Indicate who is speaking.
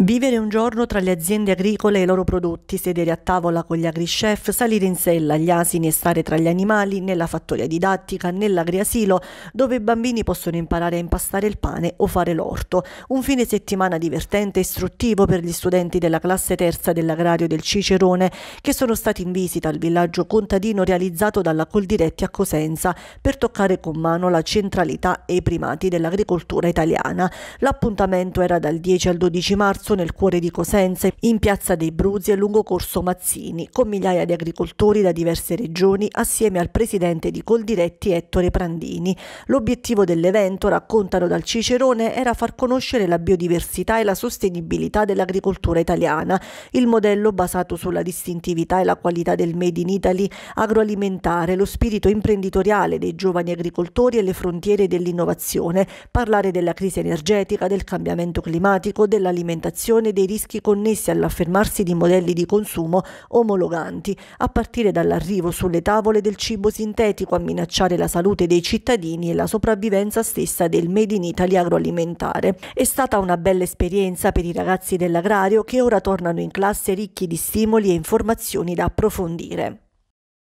Speaker 1: Vivere un giorno tra le aziende agricole e i loro prodotti, sedere a tavola con gli agri-chef, salire in sella agli asini e stare tra gli animali, nella fattoria didattica, nell'agriasilo, dove i bambini possono imparare a impastare il pane o fare l'orto. Un fine settimana divertente e istruttivo per gli studenti della classe terza dell'agrario del Cicerone, che sono stati in visita al villaggio contadino realizzato dalla Coldiretti a Cosenza, per toccare con mano la centralità e i primati dell'agricoltura italiana. L'appuntamento era dal 10 al 12 marzo marzo nel cuore di Cosenza, in piazza dei Bruzi e lungo corso Mazzini, con migliaia di agricoltori da diverse regioni assieme al presidente di Coldiretti Ettore Prandini. L'obiettivo dell'evento, raccontano dal Cicerone, era far conoscere la biodiversità e la sostenibilità dell'agricoltura italiana, il modello basato sulla distintività e la qualità del Made in Italy agroalimentare, lo spirito imprenditoriale dei giovani agricoltori e le frontiere dell'innovazione, parlare della crisi energetica, del cambiamento climatico, dell'alimentazione valutazione dei rischi connessi all'affermarsi di modelli di consumo omologanti, a partire dall'arrivo sulle tavole del cibo sintetico a minacciare la salute dei cittadini e la sopravvivenza stessa del Made in Italy agroalimentare. È stata una bella esperienza per i ragazzi dell'agrario che ora tornano in classe ricchi di stimoli e informazioni da approfondire.